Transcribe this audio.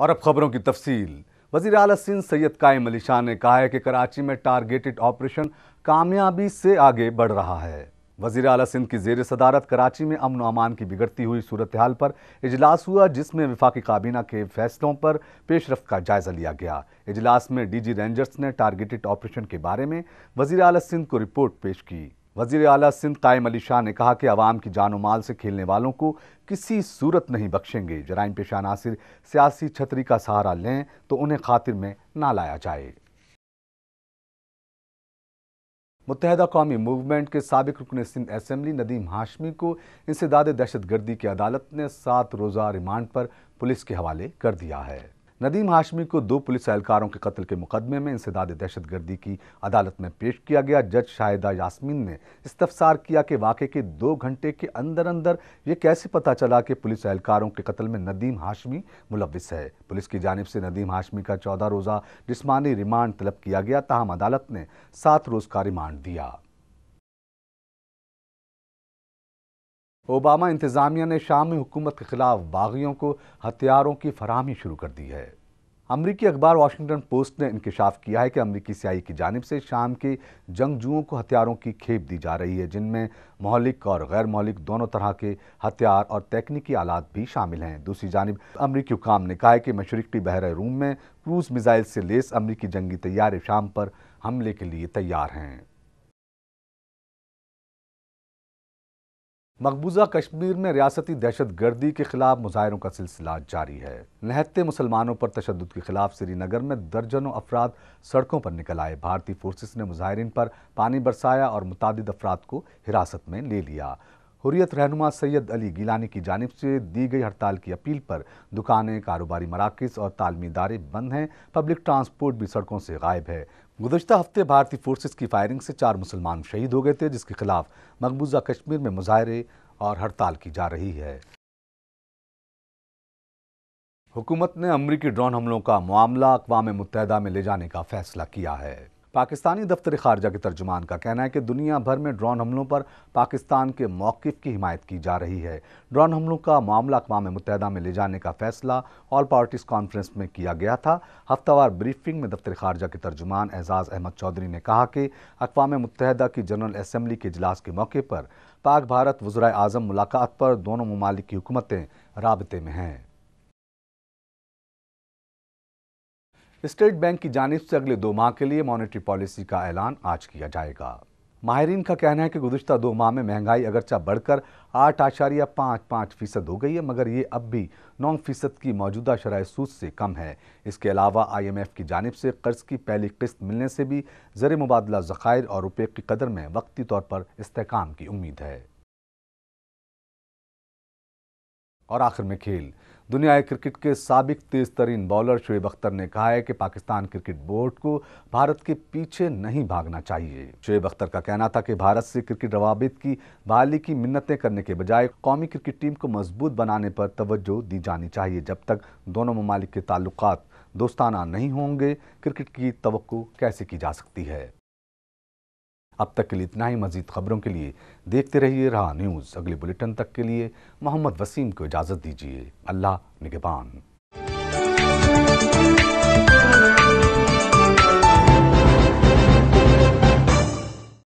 और अब खबरों की तफसील वजीर अल सिंध सैयद कायम अली शाह ने कहा है कि कराची में टारगेटेड ऑपरेशन कामयाबी से आगे बढ़ रहा है वजीर अल सिंध की जेर सदारत कराची में अमन अमान की बिगड़ती हुई सूरत हाल पर इजलास हुआ जिसमें विफाक काबीना के फैसलों पर पेशरफ का जायजा लिया गया इजलास में डी जी रेंजर्स ने टारगेटेड ऑपरेशन के बारे में वजीर अल सिंध को रिपोर्ट पेश की वजीर अली सिंध कायम अली शाह ने कहा कि आवाम की जान माल से खेलने वालों को किसी सूरत नहीं बख्शेंगे जराइम पेशा नासिर सियासी छतरी का सहारा लें तो उन्हें खातिर में ना लाया जाए मुतहदा कौमी मूवमेंट के सबक रुकन सिंध असम्बली नदीम हाशमी को इंसदाद दहशत गर्दी की अदालत ने सात रोज़ा रिमांड पर पुलिस के हवाले कर दिया है नदीम हाशमी को दो पुलिस एहलकारों के कत्ल के मुकदमे में इंसदाद दहशतगर्दी की अदालत में पेश किया गया जज शाहिदा यास्मीन ने इस्तफसार किया कि वाक़े के दो घंटे के अंदर अंदर ये कैसे पता चला कि पुलिस एहलकारों के कत्ल में नदीम हाशमी मुलविस है पुलिस की जानब से नदीम हाशमी का चौदह रोज़ा जिसमानी रिमांड तलब किया गया ताहम अदालत ने सात रोज़ का रिमांड दिया ओबामा इंतज़ामिया ने शाम में हुकूमत के ख़िलाफ़ बागियों को हथियारों की फरहमी शुरू कर दी है अमरीकी अखबार वाशिंगटन पोस्ट ने इंकशाफ किया है कि अमरीकी सियाई की जानब से शाम के जंगजुओं को हथियारों की खेप दी जा रही है जिनमें मौलिक और गैर मौलिक दोनों तरह के हथियार और तकनीकी आलात भी शामिल हैं दूसरी जानब अमरीकी हुकाम ने कहा है कि मशरकी बहर रूम में क्रूज़ मिज़ाइल से लेस अमरीकी जंगी तैयारे शाम पर हमले के लिए तैयार हैं मकबूजा कश्मीर में रियासती दहशत गर्दी के खिलाफ मुजाहरों का सिलसिला जारी है नहते मुसलमानों पर तशद के खिलाफ श्रीनगर में दर्जनों अफराद सड़कों पर निकल आए भारतीय फोर्सेस ने मुजाहरीन पर पानी बरसाया और मुतद अफराद को हिरासत में ले लिया हुरियत रहनुमा सैयद अली गिलानी की जानब से दी गई हड़ताल की अपील पर दुकानें कारोबारी मराकज़ और तालमी इदारे बंद हैं पब्लिक ट्रांसपोर्ट भी सड़कों से गायब है गुजशत हफ्ते भारतीय फोर्सेज की फायरिंग से चार मुसलमान शहीद हो गए थे जिसके खिलाफ मकबूजा कश्मीर में मुजाहरे और हड़ताल की जा रही है हुकूमत ने अमरीकी ड्रोन हमलों का मामला अकवा मुतहदा में ले जाने का फैसला किया है पाकिस्तानी दफ्तर खारजा के तर्जुमान का कहना है कि दुनिया भर में ड्रोन हमलों पर पाकिस्तान के मौकफ़ की हिमायत की जा रही है ड्रोन हमलों का मामला अकवा मुतहदा में ले जाने का फैसला ऑल पार्टीज़ कॉन्फ्रेंस में किया गया था हफ्तावार ब्रीफिंग में दफ्तर खारजा के तर्जुमान एजाज़ अहमद चौधरी ने कहा कि अकवा मुतहदा की जनरल असम्बली के इजलास के मौके पर पाक भारत वज्र अजम मुलाकात पर दोनों ममालिक हुकूमतें रबते में हैं स्टेट बैंक की जानब से अगले दो माह के लिए मॉनेटरी पॉलिसी का ऐलान आज किया जाएगा माहरीन का कहना है कि गुजशत दो माह में महंगाई अगरचा बढ़कर आठ आशारिया पाँच पाँच फीसद हो गई है मगर ये अब भी नौ फीसद की मौजूदा शराय सूद से कम है इसके अलावा आई एम एफ़ की जानब से कर्ज की पहली किस्त मिलने से भी ज़र मुबादला ज़खायर और रुपये की कदर में वक्ती तौर पर इसकाम की उम्मीद है और आखिर में खेल दुनिया क्रिकेट के सबक तेज तरीन बॉलर शुएब अख्तर ने कहा है कि पाकिस्तान क्रिकेट बोर्ड को भारत के पीछे नहीं भागना चाहिए शुएब अख्तर का कहना था कि भारत से क्रिकेट रवाबित की बहाली की मिन्नतें करने के बजाय कौमी क्रिकेट टीम को मजबूत बनाने पर तवज्जो दी जानी चाहिए जब तक दोनों ममालिक के ताल्लुक दोस्ताना नहीं होंगे क्रिकेट की तो कैसे की जा सकती है अब तक के लिए इतना ही मजीद खबरों के लिए देखते रहिए रहा न्यूज़ अगले बुलेटिन तक के लिए मोहम्मद वसीम को इजाज़त दीजिए अल्लाह निगबान